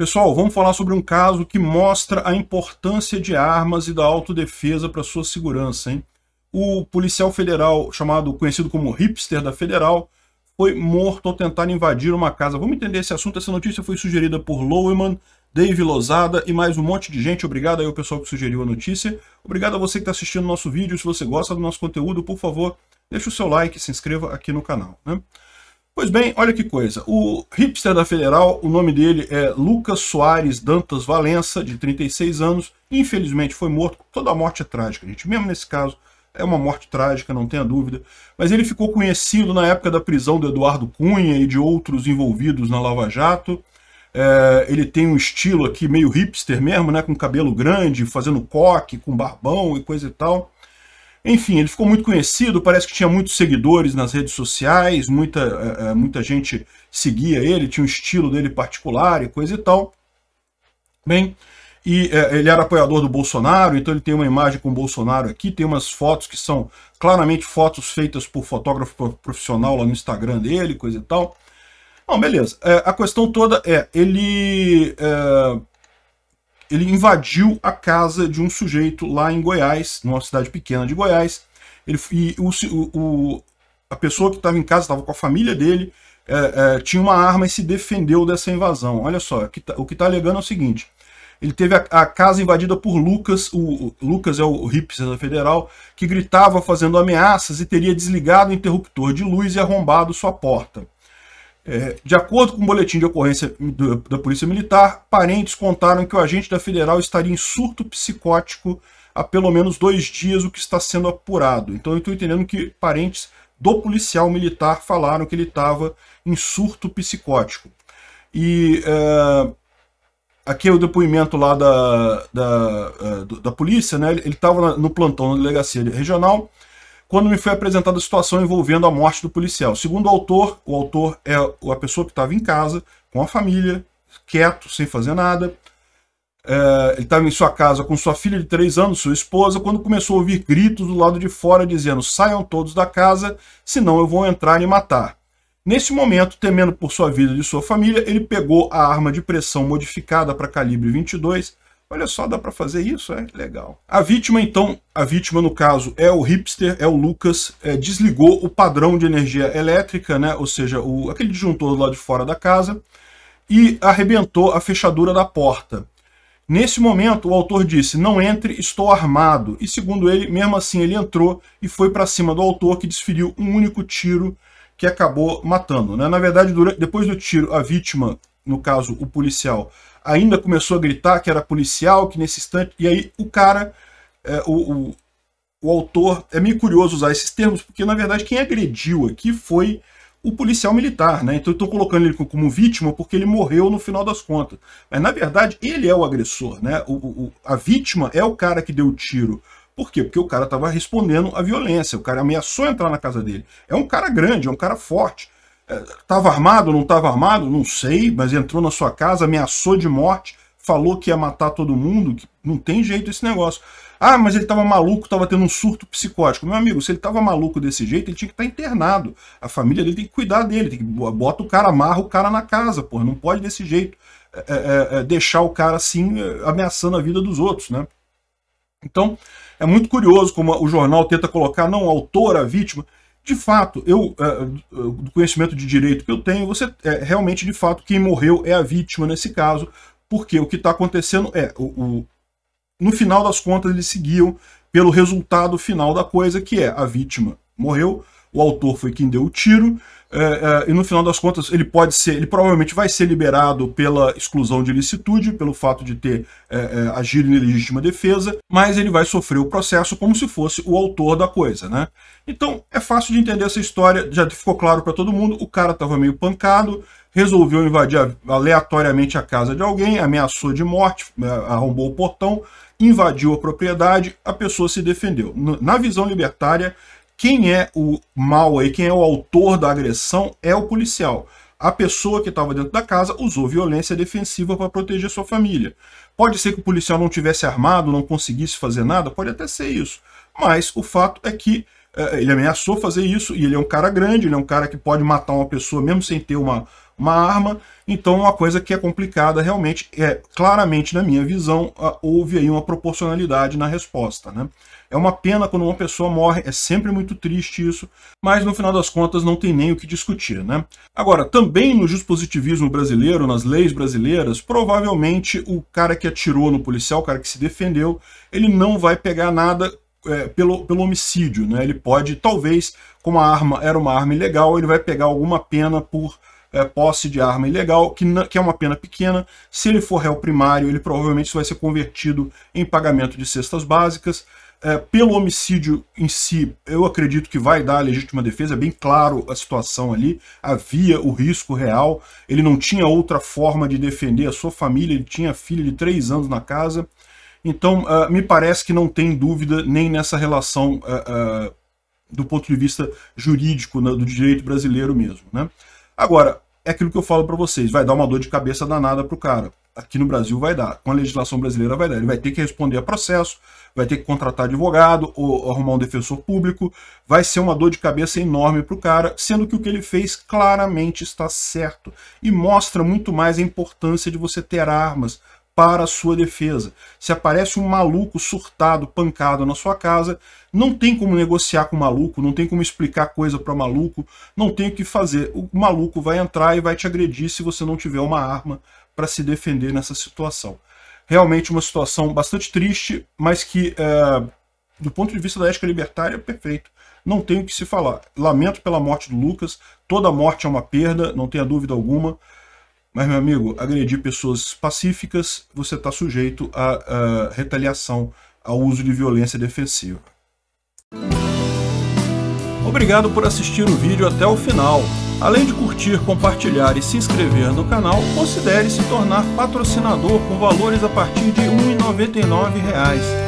Pessoal, vamos falar sobre um caso que mostra a importância de armas e da autodefesa para sua segurança. Hein? O policial federal, chamado conhecido como hipster da federal, foi morto ao tentar invadir uma casa. Vamos entender esse assunto. Essa notícia foi sugerida por Loweman, Dave Lozada e mais um monte de gente. Obrigado aí ao pessoal que sugeriu a notícia. Obrigado a você que está assistindo nosso vídeo. Se você gosta do nosso conteúdo, por favor, deixe o seu like e se inscreva aqui no canal. Né? Pois bem, olha que coisa. O hipster da Federal, o nome dele é Lucas Soares Dantas Valença, de 36 anos. Infelizmente foi morto. Toda a morte é trágica, gente. Mesmo nesse caso, é uma morte trágica, não tenha dúvida. Mas ele ficou conhecido na época da prisão do Eduardo Cunha e de outros envolvidos na Lava Jato. É, ele tem um estilo aqui meio hipster mesmo, né? Com cabelo grande, fazendo coque, com barbão e coisa e tal. Enfim, ele ficou muito conhecido, parece que tinha muitos seguidores nas redes sociais, muita, eh, eh, muita gente seguia ele, tinha um estilo dele particular e coisa e tal. Bem, e eh, ele era apoiador do Bolsonaro, então ele tem uma imagem com o Bolsonaro aqui, tem umas fotos que são claramente fotos feitas por fotógrafo profissional lá no Instagram dele, coisa e tal. Bom, beleza. a questão toda é, ele... É ele invadiu a casa de um sujeito lá em Goiás, numa cidade pequena de Goiás. Ele, e o, o a pessoa que estava em casa, estava com a família dele, é, é, tinha uma arma e se defendeu dessa invasão. Olha só, tá, o que está alegando é o seguinte. Ele teve a, a casa invadida por Lucas, o, o Lucas é o, o hipster federal, que gritava fazendo ameaças e teria desligado o interruptor de luz e arrombado sua porta. É, de acordo com o um boletim de ocorrência do, da Polícia Militar, parentes contaram que o agente da federal estaria em surto psicótico há pelo menos dois dias, o que está sendo apurado. Então eu estou entendendo que parentes do policial militar falaram que ele estava em surto psicótico. E uh, aqui é o depoimento lá da, da, uh, da polícia, né? ele estava no plantão da delegacia regional, quando me foi apresentada a situação envolvendo a morte do policial. Segundo o autor, o autor é a pessoa que estava em casa, com a família, quieto, sem fazer nada. É, ele estava em sua casa com sua filha de 3 anos, sua esposa, quando começou a ouvir gritos do lado de fora dizendo saiam todos da casa, senão eu vou entrar e matar. Nesse momento, temendo por sua vida e de sua família, ele pegou a arma de pressão modificada para calibre 22 Olha só, dá para fazer isso? É legal. A vítima, então, a vítima no caso é o hipster, é o Lucas, é, desligou o padrão de energia elétrica, né? ou seja, o, aquele disjuntor lá de fora da casa, e arrebentou a fechadura da porta. Nesse momento, o autor disse, não entre, estou armado. E segundo ele, mesmo assim ele entrou e foi para cima do autor, que desferiu um único tiro que acabou matando. Né? Na verdade, durante, depois do tiro, a vítima, no caso o policial, ainda começou a gritar que era policial, que nesse instante. E aí o cara, é, o, o, o, autor, é meio curioso usar esses termos, porque na verdade quem agrediu aqui foi o policial militar, né? Então eu estou colocando ele como vítima porque ele morreu no final das contas. Mas na verdade ele é o agressor, né? O, o a vítima é o cara que deu o tiro. Por quê? Porque o cara estava respondendo à violência, o cara ameaçou entrar na casa dele. É um cara grande, é um cara forte Estava armado, não estava armado? Não sei, mas entrou na sua casa, ameaçou de morte, falou que ia matar todo mundo. Que não tem jeito esse negócio. Ah, mas ele estava maluco, estava tendo um surto psicótico. Meu amigo, se ele estava maluco desse jeito, ele tinha que estar tá internado. A família dele tem que cuidar dele, tem que bota o cara, amarra o cara na casa, pô. Não pode desse jeito é, é, é, é deixar o cara assim é, ameaçando a vida dos outros, né? Então, é muito curioso como o jornal tenta colocar, não, autor, a vítima de fato, eu, é, é, do conhecimento de direito que eu tenho, você é, realmente, de fato, quem morreu é a vítima nesse caso, porque o que está acontecendo é, o, o, no final das contas, eles seguiam pelo resultado final da coisa, que é a vítima morreu, o autor foi quem deu o tiro. É, é, e no final das contas, ele pode ser, ele provavelmente vai ser liberado pela exclusão de ilicitude, pelo fato de ter é, é agido em legítima defesa, mas ele vai sofrer o processo como se fosse o autor da coisa, né? Então é fácil de entender essa história, já ficou claro para todo mundo, o cara estava meio pancado, resolveu invadir aleatoriamente a casa de alguém, ameaçou de morte, é, arrombou o portão, invadiu a propriedade, a pessoa se defendeu. Na visão libertária, quem é o mal aí, quem é o autor da agressão é o policial. A pessoa que estava dentro da casa usou violência defensiva para proteger sua família. Pode ser que o policial não tivesse armado, não conseguisse fazer nada, pode até ser isso. Mas o fato é que eh, ele ameaçou fazer isso e ele é um cara grande, ele é um cara que pode matar uma pessoa mesmo sem ter uma uma arma. Então, uma coisa que é complicada realmente é claramente na minha visão houve aí uma proporcionalidade na resposta, né? É uma pena quando uma pessoa morre, é sempre muito triste isso, mas no final das contas não tem nem o que discutir, né? Agora, também no dispositivismo brasileiro, nas leis brasileiras, provavelmente o cara que atirou no policial, o cara que se defendeu, ele não vai pegar nada é, pelo, pelo homicídio, né? Ele pode, talvez, como a arma era uma arma ilegal, ele vai pegar alguma pena por é, posse de arma ilegal, que, que é uma pena pequena. Se ele for réu primário, ele provavelmente vai ser convertido em pagamento de cestas básicas. É, pelo homicídio em si, eu acredito que vai dar a legítima defesa, é bem claro a situação ali, havia o risco real, ele não tinha outra forma de defender a sua família, ele tinha filha de três anos na casa, então uh, me parece que não tem dúvida nem nessa relação uh, uh, do ponto de vista jurídico, né, do direito brasileiro mesmo. Né? Agora, é aquilo que eu falo para vocês, vai dar uma dor de cabeça danada pro cara. Aqui no Brasil vai dar, com a legislação brasileira vai dar. Ele vai ter que responder a processo, vai ter que contratar advogado ou arrumar um defensor público, vai ser uma dor de cabeça enorme pro cara, sendo que o que ele fez claramente está certo e mostra muito mais a importância de você ter armas para a sua defesa. Se aparece um maluco surtado, pancado na sua casa, não tem como negociar com o maluco, não tem como explicar coisa para o maluco, não tem o que fazer. O maluco vai entrar e vai te agredir se você não tiver uma arma para se defender nessa situação. Realmente uma situação bastante triste, mas que, é, do ponto de vista da ética libertária, é perfeito. Não tem o que se falar. Lamento pela morte do Lucas, toda morte é uma perda, não tenha dúvida alguma. Mas, meu amigo, agredir pessoas pacíficas, você está sujeito a à retaliação, ao uso de violência defensiva. Obrigado por assistir o vídeo até o final. Além de curtir, compartilhar e se inscrever no canal, considere se tornar patrocinador com valores a partir de R$ 1,99